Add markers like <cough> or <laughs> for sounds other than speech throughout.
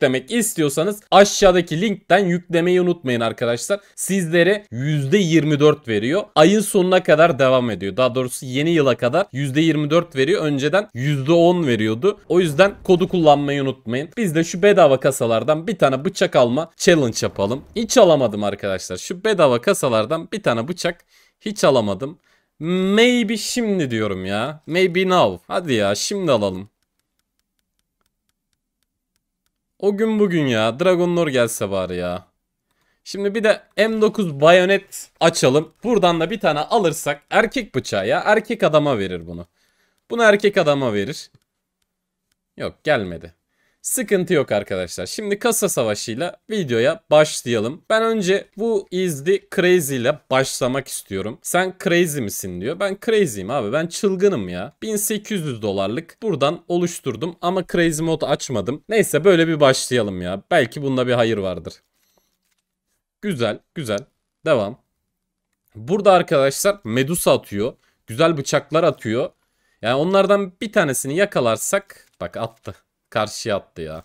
yüklemek istiyorsanız aşağıdaki linkten yüklemeyi unutmayın arkadaşlar. Sizlere %24 veriyor. Ayın sonuna kadar devam ediyor. Daha doğrusu yeni yıla kadar %24 veriyor. Önceden %10 veriyordu. O yüzden kodu kullanmayı unutmayın. Biz de şu bedava kasalardan bir tane bıçak alma challenge yapalım. Hiç alamadım arkadaşlar. Şu bedava kasalardan bir tane bıçak hiç alamadım. Maybe şimdi diyorum ya. Maybe now. Hadi ya şimdi alalım. O gün bugün ya. Dragon gelse bari ya. Şimdi bir de M9 bayonet açalım. Buradan da bir tane alırsak erkek bıçağı ya. Erkek adama verir bunu. Bunu erkek adama verir. Yok gelmedi. Sıkıntı yok arkadaşlar. Şimdi kasa savaşıyla videoya başlayalım. Ben önce bu izli crazy ile başlamak istiyorum. Sen crazy misin diyor. Ben crazy'im abi. Ben çılgınım ya. 1800 dolarlık buradan oluşturdum ama crazy mod açmadım. Neyse böyle bir başlayalım ya. Belki bunda bir hayır vardır. Güzel, güzel. Devam. Burada arkadaşlar Medusa atıyor. Güzel bıçaklar atıyor. Yani onlardan bir tanesini yakalarsak bak attı. Karşı attı ya.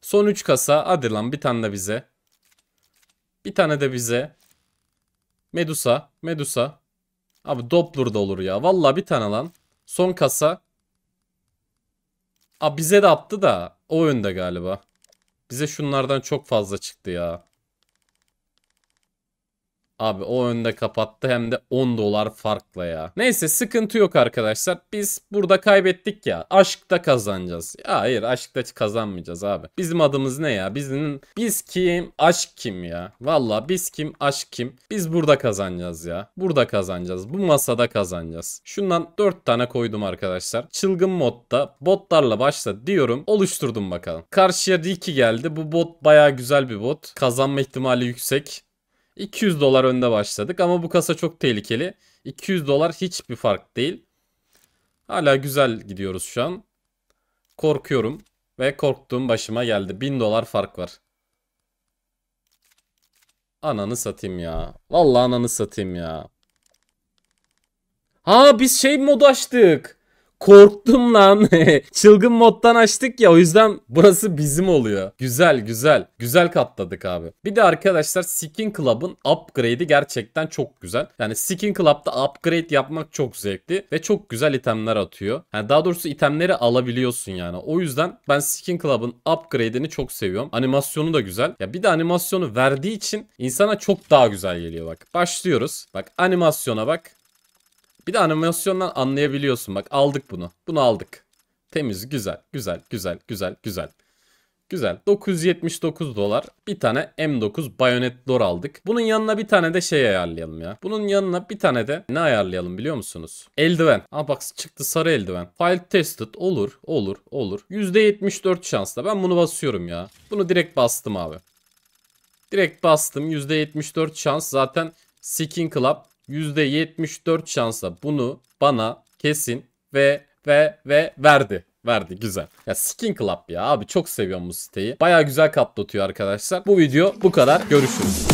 Son 3 kasa. Hadi lan bir tane de bize. Bir tane de bize. Medusa. Medusa. Abi Doppler da olur ya. Valla bir tane lan. Son kasa. Abi bize de attı da. O önde galiba. Bize şunlardan çok fazla çıktı ya. Abi o önde kapattı hem de 10 dolar farkla ya. Neyse sıkıntı yok arkadaşlar. Biz burada kaybettik ya. Aşkta kazanacağız. Ya hayır aşkta kazanmayacağız abi. Bizim adımız ne ya? Bizim biz kim? Aşk kim ya? Valla biz kim? Aşk kim? Biz burada kazanacağız ya. Burada kazanacağız. Bu masada kazanacağız. Şundan 4 tane koydum arkadaşlar. Çılgın modda botlarla başla diyorum. Oluşturdum bakalım. Karşıya Riki geldi. Bu bot baya güzel bir bot. Kazanma ihtimali yüksek. 200 dolar önde başladık ama bu kasa çok tehlikeli. 200 dolar hiçbir fark değil. Hala güzel gidiyoruz şu an. Korkuyorum ve korktuğum başıma geldi. 1000 dolar fark var. Ananı satayım ya. Vallahi ananı satayım ya. Ha biz şey modu açtık korktum lan. <laughs> Çılgın moddan açtık ya o yüzden burası bizim oluyor. Güzel güzel. Güzel katladık abi. Bir de arkadaşlar Skin Club'ın upgrade'i gerçekten çok güzel. Yani Skin Club'da upgrade yapmak çok zevkli ve çok güzel itemler atıyor. Yani daha doğrusu itemleri alabiliyorsun yani. O yüzden ben Skin Club'ın upgrade'ini çok seviyorum. Animasyonu da güzel. Ya bir de animasyonu verdiği için insana çok daha güzel geliyor bak. Başlıyoruz. Bak animasyona bak. Bir de animasyondan anlayabiliyorsun bak aldık bunu. Bunu aldık. Temiz güzel güzel güzel güzel güzel. Güzel. 979 dolar. Bir tane M9 Bayonet dor aldık. Bunun yanına bir tane de şey ayarlayalım ya. Bunun yanına bir tane de ne ayarlayalım biliyor musunuz? Eldiven. Aa bak çıktı sarı eldiven. File tested. Olur, olur, olur. %74 şansla. Ben bunu basıyorum ya. Bunu direkt bastım abi. Direkt bastım. %74 şans. Zaten Seeking Club %74 şansa bunu bana kesin ve ve ve verdi. Verdi güzel. Ya Skin Club ya abi çok seviyorum bu siteyi. Baya güzel kaplatıyor arkadaşlar. Bu video bu kadar. Görüşürüz.